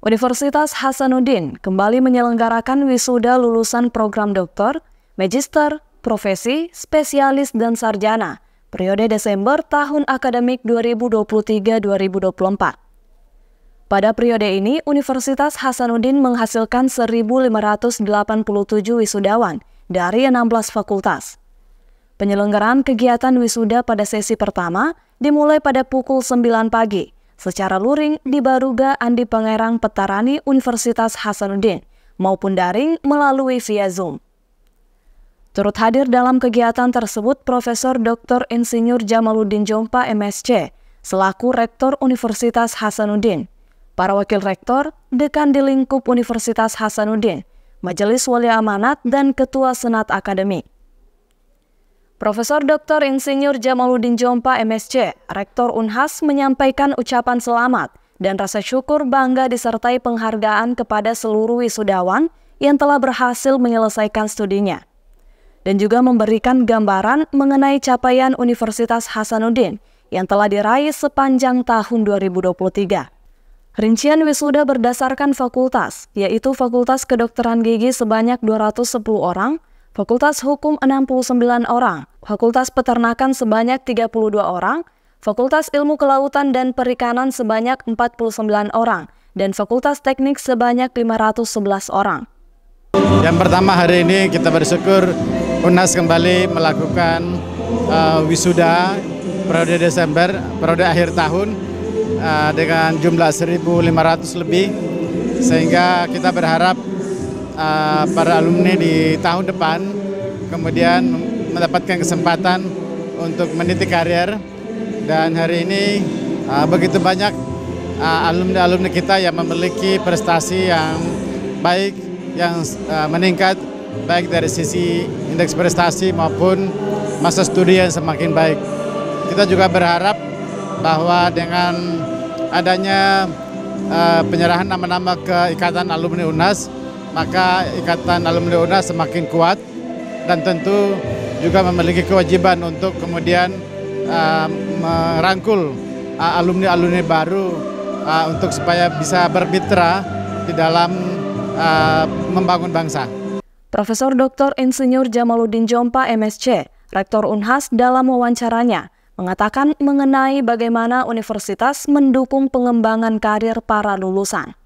Universitas Hasanuddin kembali menyelenggarakan wisuda lulusan program doktor, magister, profesi, spesialis, dan sarjana periode Desember tahun akademik 2023-2024. Pada periode ini, Universitas Hasanuddin menghasilkan 1.587 wisudawan dari 16 fakultas. Penyelenggaraan kegiatan wisuda pada sesi pertama dimulai pada pukul 9 pagi secara luring di Baruga Andi Pangerang Petarani Universitas Hasanuddin maupun daring melalui via Zoom. Turut hadir dalam kegiatan tersebut Profesor Dr. Insinyur Jamaluddin Jompa MSC selaku Rektor Universitas Hasanuddin, para Wakil Rektor, Dekan di lingkup Universitas Hasanuddin, Majelis Wali Amanat, dan Ketua Senat Akademik. Profesor Dr. Insinyur Jamaluddin Jompa MSC, Rektor Unhas menyampaikan ucapan selamat dan rasa syukur bangga disertai penghargaan kepada seluruh wisudawan yang telah berhasil menyelesaikan studinya. Dan juga memberikan gambaran mengenai capaian Universitas Hasanuddin yang telah diraih sepanjang tahun 2023. Rincian wisuda berdasarkan fakultas, yaitu Fakultas Kedokteran Gigi sebanyak 210 orang, Fakultas Hukum 69 orang, Fakultas Peternakan sebanyak 32 orang, Fakultas Ilmu Kelautan dan Perikanan sebanyak 49 orang, dan Fakultas Teknik sebanyak 511 orang. Yang pertama hari ini kita bersyukur UNAS kembali melakukan uh, wisuda periode Desember, periode akhir tahun uh, dengan jumlah 1.500 lebih, sehingga kita berharap uh, para alumni di tahun depan kemudian mendapatkan kesempatan untuk meniti karir dan hari ini uh, begitu banyak eh, alumni-alumni uh, kita yang memiliki prestasi yang baik yang uh, meningkat baik dari sisi indeks prestasi maupun masa studi yang semakin baik. Kita juga berharap bahwa dengan adanya uh, penyerahan nama-nama ke Ikatan Alumni UNAS maka Ikatan Alumni UNAS semakin kuat dan tentu juga memiliki kewajiban untuk kemudian uh, merangkul uh, alumni-alumni uh, baru uh, untuk supaya bisa bermitra di dalam uh, membangun bangsa. Profesor Dr. Insinyur Jamaluddin Jompa MSC, Rektor Unhas dalam wawancaranya, mengatakan mengenai bagaimana universitas mendukung pengembangan karir para lulusan.